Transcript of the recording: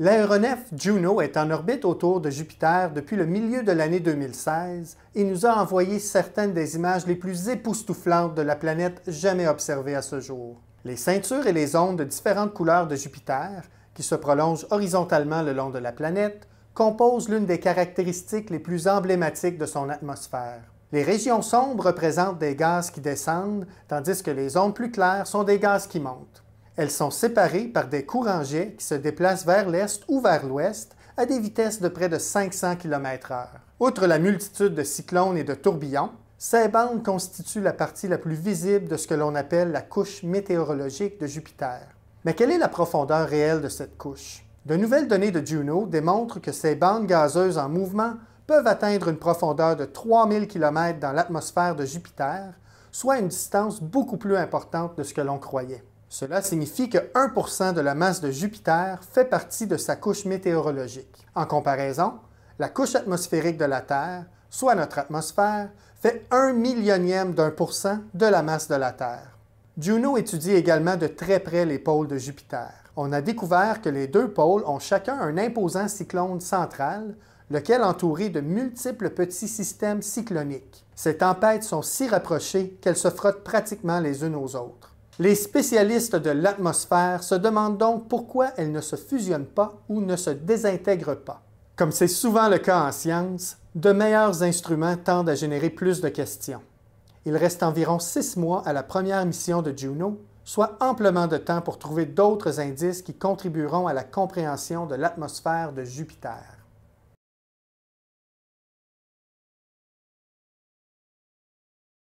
L'aéronef Juno est en orbite autour de Jupiter depuis le milieu de l'année 2016 et nous a envoyé certaines des images les plus époustouflantes de la planète jamais observées à ce jour. Les ceintures et les ondes de différentes couleurs de Jupiter, qui se prolongent horizontalement le long de la planète, composent l'une des caractéristiques les plus emblématiques de son atmosphère. Les régions sombres représentent des gaz qui descendent, tandis que les ondes plus claires sont des gaz qui montent. Elles sont séparées par des courants jets qui se déplacent vers l'est ou vers l'ouest à des vitesses de près de 500 km/h. Outre la multitude de cyclones et de tourbillons, ces bandes constituent la partie la plus visible de ce que l'on appelle la couche météorologique de Jupiter. Mais quelle est la profondeur réelle de cette couche? De nouvelles données de Juno démontrent que ces bandes gazeuses en mouvement peuvent atteindre une profondeur de 3000 km dans l'atmosphère de Jupiter, soit une distance beaucoup plus importante de ce que l'on croyait. Cela signifie que 1 de la masse de Jupiter fait partie de sa couche météorologique. En comparaison, la couche atmosphérique de la Terre, soit notre atmosphère, fait un millionième d'un pour cent de la masse de la Terre. Juno étudie également de très près les pôles de Jupiter. On a découvert que les deux pôles ont chacun un imposant cyclone central, lequel est entouré de multiples petits systèmes cycloniques. Ces tempêtes sont si rapprochées qu'elles se frottent pratiquement les unes aux autres. Les spécialistes de l'atmosphère se demandent donc pourquoi elle ne se fusionne pas ou ne se désintègre pas. Comme c'est souvent le cas en science, de meilleurs instruments tendent à générer plus de questions. Il reste environ six mois à la première mission de Juno, soit amplement de temps pour trouver d'autres indices qui contribueront à la compréhension de l'atmosphère de Jupiter.